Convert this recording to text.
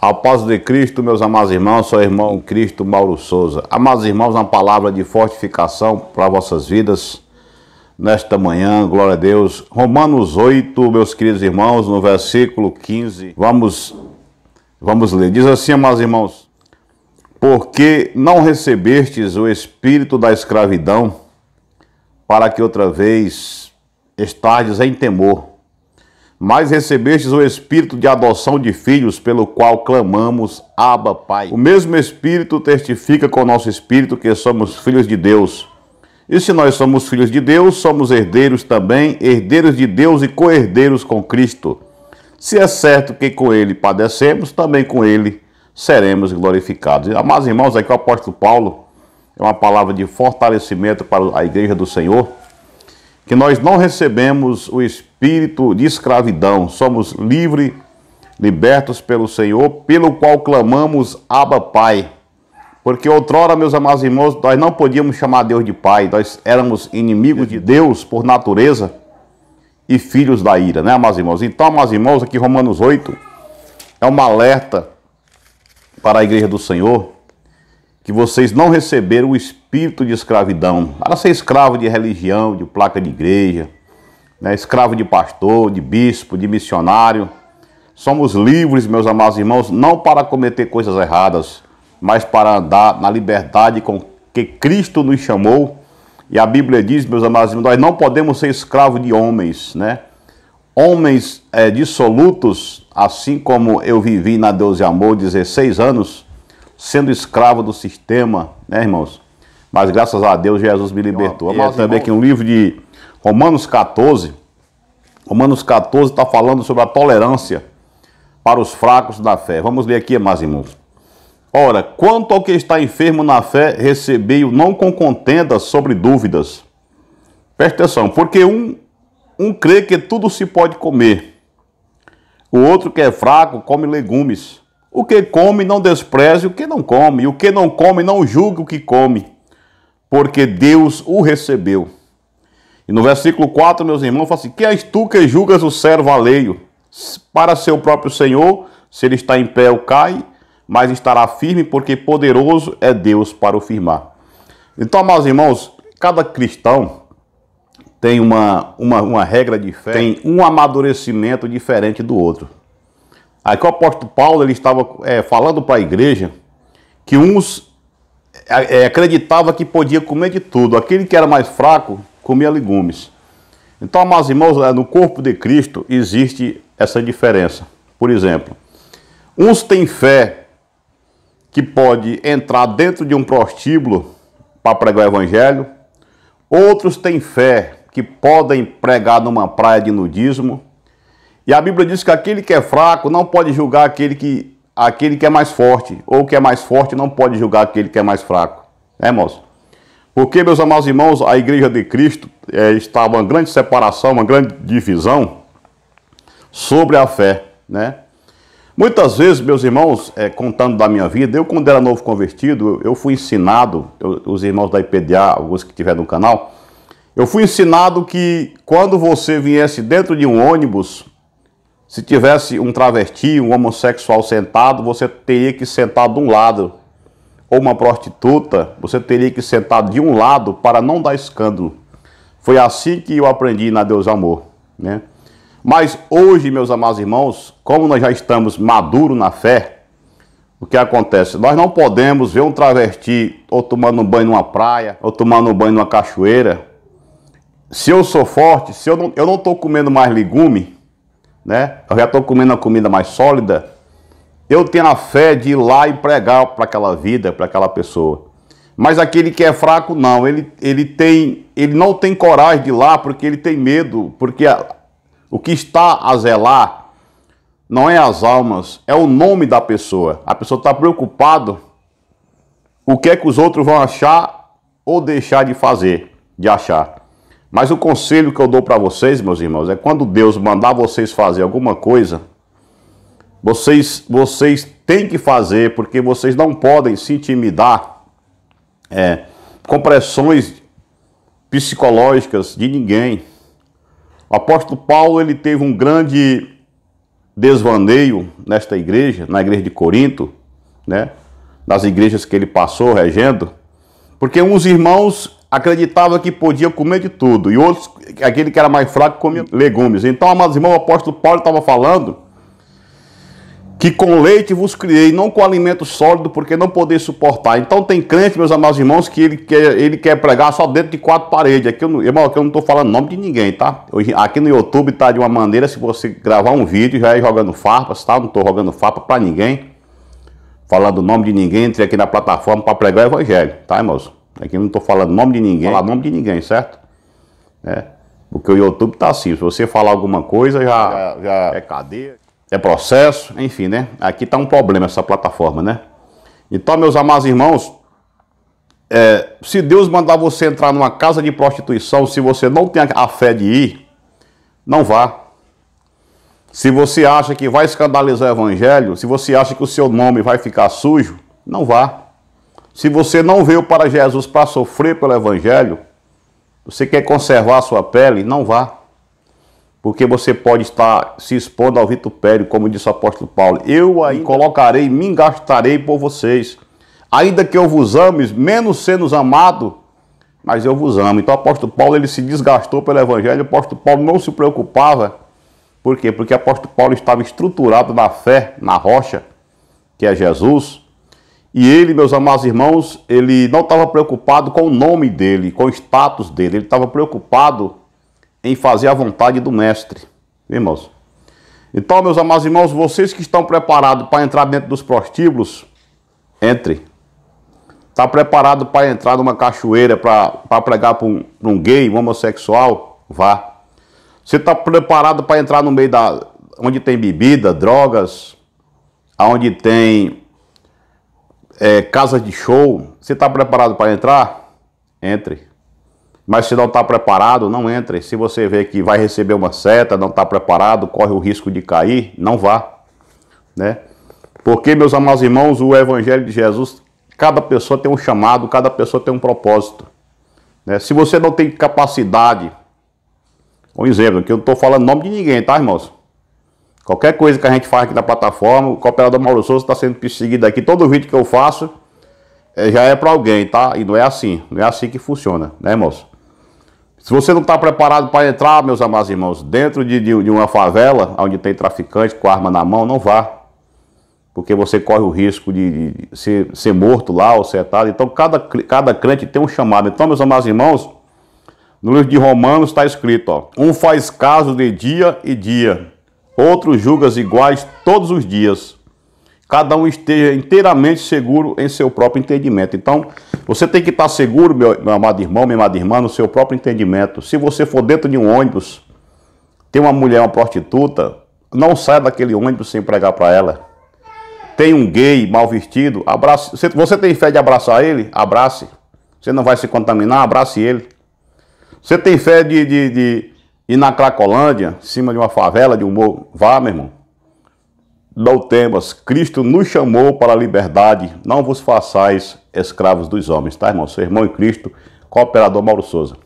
Ao passo de Cristo, meus amados irmãos, sou irmão Cristo Mauro Souza. Amados irmãos, uma palavra de fortificação para vossas vidas nesta manhã, glória a Deus. Romanos 8, meus queridos irmãos, no versículo 15. Vamos vamos ler. Diz assim, amados irmãos: Porque não recebestes o espírito da escravidão, para que outra vez estardes em temor, mas recebestes o espírito de adoção de filhos, pelo qual clamamos, Abba, Pai. O mesmo Espírito testifica com o nosso espírito que somos filhos de Deus. E se nós somos filhos de Deus, somos herdeiros também, herdeiros de Deus e co-herdeiros com Cristo. Se é certo que com ele padecemos, também com ele seremos glorificados. Amados irmãos, aqui o apóstolo Paulo é uma palavra de fortalecimento para a igreja do Senhor que nós não recebemos o espírito de escravidão, somos livres, libertos pelo Senhor, pelo qual clamamos Abba Pai. Porque outrora, meus amados irmãos, nós não podíamos chamar Deus de Pai, nós éramos inimigos de Deus por natureza e filhos da ira, né, amados irmãos? Então, amados irmãos, aqui Romanos 8 é um alerta para a igreja do Senhor que vocês não receberam o espírito de escravidão, para ser escravo de religião, de placa de igreja, né, escravo de pastor, de bispo, de missionário. Somos livres, meus amados irmãos, não para cometer coisas erradas, mas para andar na liberdade com que Cristo nos chamou. E a Bíblia diz, meus amados irmãos, nós não podemos ser escravos de homens, né? Homens é, dissolutos, assim como eu vivi na Deus e Amor 16 anos, sendo escravo do sistema, né, irmãos? Mas graças a Deus Jesus me libertou. Amado também irmãos... aqui um livro de Romanos 14. Romanos 14 está falando sobre a tolerância para os fracos da fé. Vamos ler aqui, amados irmãos. Ora, quanto ao que está enfermo na fé, recebei-o não com contendas sobre dúvidas. Preste atenção, porque um, um crê que tudo se pode comer, o outro que é fraco come legumes. O que come não despreze o que não come, e o que não come não julgue o que come, porque Deus o recebeu. E no versículo 4, meus irmãos, fala assim: Que és tu que julgas o servo alheio? Para seu próprio Senhor, se ele está em pé, o cai, mas estará firme, porque poderoso é Deus para o firmar. Então, meus irmãos, cada cristão tem uma, uma, uma regra de fé, tem um amadurecimento diferente do outro. Aí que o apóstolo Paulo ele estava é, falando para a igreja que uns é, é, acreditava que podia comer de tudo, aquele que era mais fraco comia legumes. Então, amados irmãos, é, no corpo de Cristo existe essa diferença. Por exemplo, uns têm fé que pode entrar dentro de um prostíbulo para pregar o evangelho, outros têm fé que podem pregar numa praia de nudismo. E a Bíblia diz que aquele que é fraco não pode julgar aquele que, aquele que é mais forte, ou que é mais forte não pode julgar aquele que é mais fraco. é né, irmãos? Porque, meus amados irmãos, a igreja de Cristo é, estava uma grande separação, uma grande divisão sobre a fé, né? Muitas vezes, meus irmãos, é, contando da minha vida, eu quando era novo convertido, eu fui ensinado, eu, os irmãos da IPDA, alguns que tiveram no canal, eu fui ensinado que quando você viesse dentro de um ônibus, se tivesse um travesti, um homossexual sentado, você teria que sentar de um lado. Ou uma prostituta, você teria que sentar de um lado para não dar escândalo. Foi assim que eu aprendi na Deus Amor, né? Mas hoje, meus amados irmãos, como nós já estamos maduros na fé, o que acontece? Nós não podemos ver um travesti ou tomando um banho numa praia, ou tomando um banho numa cachoeira. Se eu sou forte, se eu não estou comendo mais legume, né? Eu já estou comendo uma comida mais sólida. Eu tenho a fé de ir lá e pregar para aquela vida, para aquela pessoa. Mas aquele que é fraco, não. Ele, ele, tem, ele não tem coragem de ir lá porque ele tem medo. Porque a, o que está a zelar não é as almas, é o nome da pessoa. A pessoa está preocupada o que é que os outros vão achar ou deixar de fazer, de achar. Mas o conselho que eu dou para vocês, meus irmãos, é quando Deus mandar vocês fazer alguma coisa, vocês, vocês têm que fazer, porque vocês não podem se intimidar é, com pressões psicológicas de ninguém. O apóstolo Paulo ele teve um grande desvaneio nesta igreja, na igreja de Corinto, né? nas igrejas que ele passou regendo, porque uns irmãos acreditava que podia comer de tudo, e outros, aquele que era mais fraco, comia legumes. Então, amados irmãos, o apóstolo Paulo estava falando que com leite vos criei, não com alimento sólido, porque não podeis suportar. Então tem crente, meus amados irmãos, que ele quer, ele quer pregar só dentro de quatro paredes. Aqui eu, irmão, aqui eu não estou falando nome de ninguém, tá? Hoje, aqui no YouTube está de uma maneira, se você gravar um vídeo, já é jogando farpas, tá? Não estou jogando farpa para ninguém. Falando o nome de ninguém, entre aqui na plataforma para pregar o evangelho, tá, irmãos? Aqui eu não estou falando nome de ninguém. Falar nome de ninguém, certo? É. Porque o YouTube está assim, se você falar alguma coisa, já, já, já é cadeia, é processo, enfim, né? Aqui está um problema essa plataforma, né? Então, meus amados irmãos, é, se Deus mandar você entrar numa casa de prostituição, se você não tem a fé de ir, não vá. Se você acha que vai escandalizar o evangelho, se você acha que o seu nome vai ficar sujo, não vá. Se você não veio para Jesus para sofrer pelo Evangelho, você quer conservar a sua pele, não vá. Porque você pode estar se expondo ao vitupério, como disse o apóstolo Paulo. Eu aí colocarei, me engastarei por vocês. Ainda que eu vos ame, menos sendo amado, mas eu vos amo. Então o apóstolo Paulo ele se desgastou pelo evangelho, o apóstolo Paulo não se preocupava. Por quê? Porque o apóstolo Paulo estava estruturado na fé, na rocha, que é Jesus. E ele, meus amados irmãos, ele não estava preocupado com o nome dele, com o status dele. Ele estava preocupado em fazer a vontade do mestre. Irmãos. Então, meus amados irmãos, vocês que estão preparados para entrar dentro dos prostíbulos, entre. Está preparado para entrar numa cachoeira para pregar para um, um, gay, um homossexual? Vá. Você está preparado para entrar no meio da. onde tem bebida, drogas, onde tem é, de show. Você está preparado para entrar? Entre. Mas se não está preparado, não entre. Se você vê que vai receber uma seta, não está preparado, corre o risco de cair, não vá. Né? Porque, meus amados irmãos, o Evangelho de Jesus, cada pessoa tem um chamado, cada pessoa tem um propósito. Né? Se você não tem capacidade, um exemplo, que eu não estou falando nome de ninguém, tá, irmãos? Qualquer coisa que a gente faz aqui na plataforma, o cooperador Mauro Souza está sendo perseguido aqui. Todo vídeo que eu faço é, já é para alguém, tá? E não é assim, não é assim que funciona, né, moço? Se você não está preparado para entrar, meus amados irmãos, dentro de, de, de uma favela onde tem traficante com arma na mão, não vá. Porque você corre o risco de, de ser, ser, morto lá ou setado. Então, cada, cada crente tem um chamado. Então, meus amados irmãos, no livro de Romanos está escrito: ó, um faz caso de dia e dia Outros julgas iguais todos os dias. Cada um esteja inteiramente seguro em seu próprio entendimento. Então, você tem que estar seguro, meu, meu amado irmão, minha amada irmã, no seu próprio entendimento. Se você for dentro de um ônibus, tem uma mulher, uma prostituta, não saia daquele ônibus sem pregar para ela. Tem um gay mal vestido, abrace. Você tem fé de abraçar ele? Abrace. Você não vai se contaminar, abrace ele. Você tem fé de, de, de e na Cracolândia, em cima de uma favela, de um morro, vá, meu irmão. Não temas, Cristo nos chamou para a liberdade, não vos façais escravos dos homens, tá, irmão? Seu irmão em Cristo, cooperador Mauro Souza.